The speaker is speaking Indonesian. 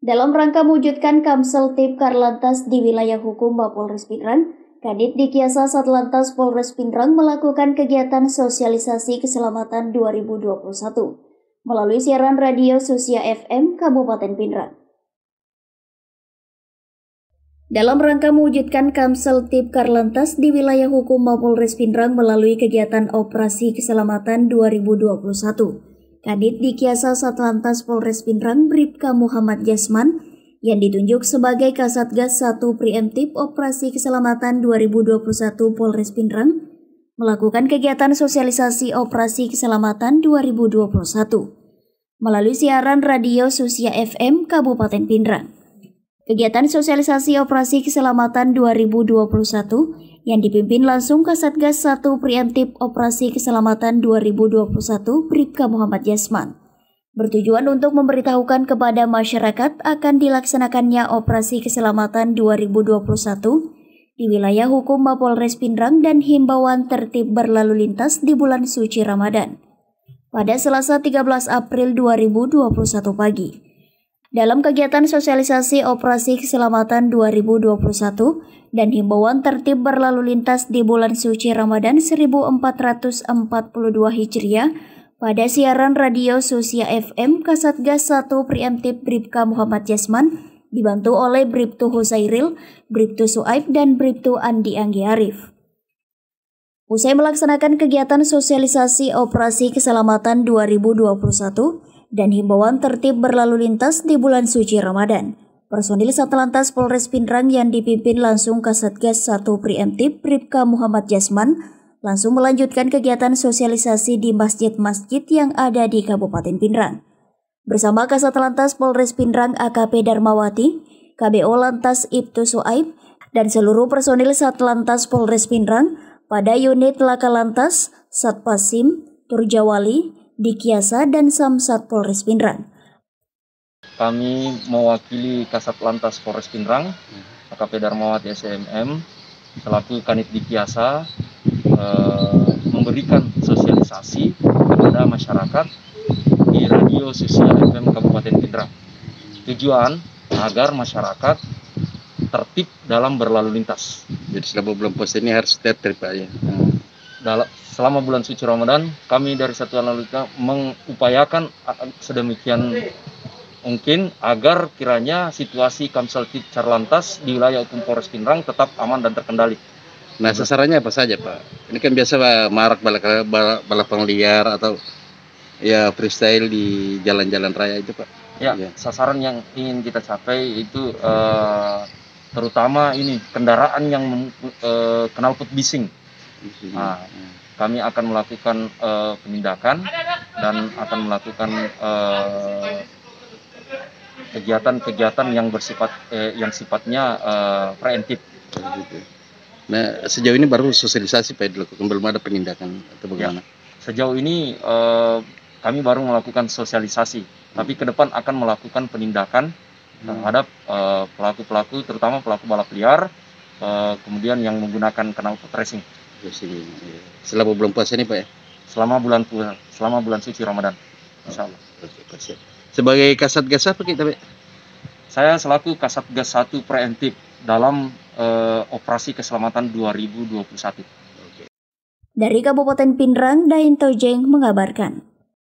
Dalam rangka mewujudkan Kamsel Tip Karlantas di wilayah hukum Mapolres Pindrang, Kadit Dikiasa Satlantas Polres Pindrang melakukan kegiatan sosialisasi keselamatan 2021 melalui siaran radio Susia FM Kabupaten Pindrang. Dalam rangka mewujudkan Kamsel Tip Karlantas di wilayah hukum Mapolres Pindrang melalui kegiatan Operasi Keselamatan 2021 Kadit Dikiasa Satlantas Polres Pindrang Bribka Muhammad Jasman yang ditunjuk sebagai Kasatgas 1 Preemptif Operasi Keselamatan 2021 Polres Pindrang melakukan kegiatan sosialisasi Operasi Keselamatan 2021 melalui siaran radio Susia FM Kabupaten Pindrang. Kegiatan sosialisasi Operasi Keselamatan 2021 yang dipimpin langsung Kasatgas 1 Preemptif Operasi Keselamatan 2021 Bribka Muhammad Yasman. Bertujuan untuk memberitahukan kepada masyarakat akan dilaksanakannya Operasi Keselamatan 2021 di wilayah hukum Mapolres Pindrang dan himbauan tertib berlalu lintas di bulan suci Ramadan pada Selasa 13 April 2021 pagi dalam kegiatan sosialisasi operasi keselamatan 2021 dan himbauan tertib berlalu lintas di bulan suci Ramadan 1442 Hijriah pada siaran radio Susia FM Kasatgas 1 Preemptif Bribka Muhammad Yasman dibantu oleh Bribtu Husairil, Bribtu Suaib, dan Bribtu Andi Anggi Arif. Usai melaksanakan kegiatan sosialisasi operasi keselamatan 2021, dan himbauan tertib berlalu lintas di bulan suci Ramadan. Personil Satlantas Polres Pinrang yang dipimpin langsung Kasatgas 1 Preemptif Bribka Muhammad Jasman langsung melanjutkan kegiatan sosialisasi di masjid-masjid yang ada di Kabupaten Pinrang Bersama Lantas Polres Pinrang AKP Darmawati, KBO Lantas Ibtu Soaib, dan seluruh personil Satlantas Polres Pinrang pada unit Laka Lantas, Satpasim, Turjawali, di Kiasa dan Samsat Polres Pindrang. Kami mewakili Kasat Lantas Polres Pindrang, AKP Darmawati SMM, selaku Kanit di Kiasa, eh, memberikan sosialisasi kepada masyarakat di Radio Sosial FM Kabupaten Pindrang. Tujuan agar masyarakat tertib dalam berlalu lintas. Jadi selama belum pos ini harus tetap, aja. Hmm selama bulan suci Ramadan kami dari Satuan Lalu Lintas mengupayakan sedemikian mungkin agar kiranya situasi Kamsel lantas di wilayah hukum Polres Pinrang tetap aman dan terkendali. Nah, sasarannya apa saja, Pak? Ini kan biasa marak balap, balap, balapan liar atau ya freestyle di jalan-jalan raya itu, Pak. Ya, ya, sasaran yang ingin kita capai itu uh, terutama ini kendaraan yang eh, kenal put bising. Nah, kami akan melakukan uh, penindakan dan akan melakukan eh, kegiatan-kegiatan uh, yang bersifat eh, yang sifatnya uh, preventif. Nah, sejauh ini baru sosialisasi Pak dilakukan belum ada penindakan atau ya, bagaimana? Ya. Sejauh ini uh, kami baru melakukan sosialisasi, hmm. tapi ke depan akan melakukan penindakan terhadap pelaku-pelaku, uh, terutama pelaku balap liar, uh, kemudian yang menggunakan kenal racing. Pusing. Iya. Selama bulan puasa ini, Pak ya? Selama bulan puasa, selama bulan suci Ramadan. Insyaallah. Oh, Sebagai kasat gas apa kita, Pak? Saya selaku kasat gas 1 preventif dalam uh, operasi keselamatan 2021. Dari Kabupaten Pinrang, Dain Tojeng mengabarkan.